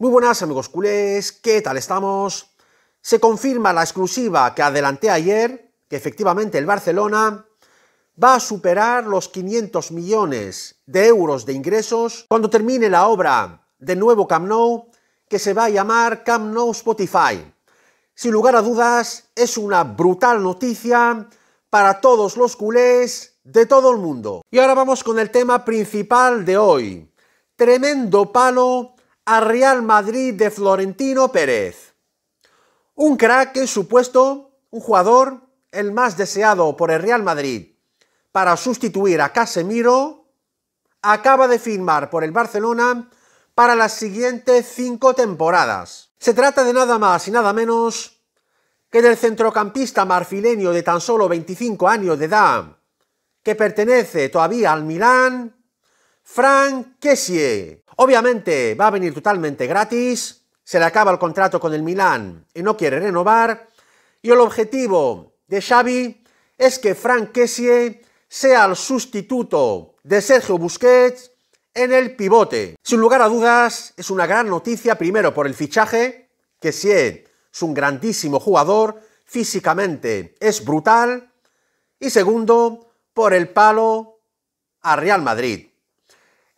Muy buenas amigos culés, ¿qué tal estamos? Se confirma la exclusiva que adelanté ayer, que efectivamente el Barcelona va a superar los 500 millones de euros de ingresos cuando termine la obra de nuevo Camp Nou, que se va a llamar Camp Nou Spotify. Sin lugar a dudas, es una brutal noticia para todos los culés de todo el mundo. Y ahora vamos con el tema principal de hoy. Tremendo palo al Real Madrid de Florentino Pérez. Un crack supuesto, un jugador, el más deseado por el Real Madrid para sustituir a Casemiro, acaba de firmar por el Barcelona para las siguientes cinco temporadas. Se trata de nada más y nada menos que del centrocampista marfileño de tan solo 25 años de edad, que pertenece todavía al Milán, Kessie, Obviamente va a venir totalmente gratis, se le acaba el contrato con el Milán y no quiere renovar, y el objetivo de Xavi es que Kessie sea el sustituto de Sergio Busquets en el pivote. Sin lugar a dudas, es una gran noticia, primero por el fichaje, que es un grandísimo jugador, físicamente es brutal, y segundo, por el palo a Real Madrid.